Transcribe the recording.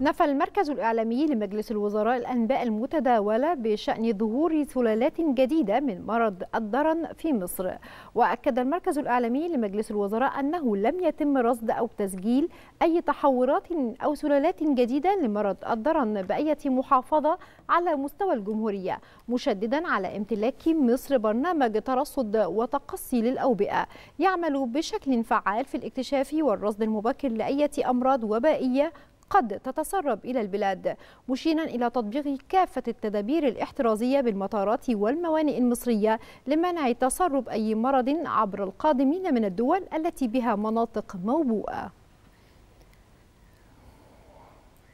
نفى المركز الإعلامي لمجلس الوزراء الأنباء المتداولة بشأن ظهور سلالات جديدة من مرض الدرن في مصر وأكد المركز الإعلامي لمجلس الوزراء أنه لم يتم رصد أو تسجيل أي تحورات أو سلالات جديدة لمرض الدرن بأية محافظة على مستوى الجمهورية مشددا على امتلاك مصر برنامج ترصد وتقصي للأوبئة يعمل بشكل فعال في الاكتشاف والرصد المبكر لأية أمراض وبائية قد تتسرب إلى البلاد مشيرا إلى تطبيق كافة التدابير الاحترازية بالمطارات والموانئ المصرية لمنع تسرب أي مرض عبر القادمين من الدول التي بها مناطق موبوءة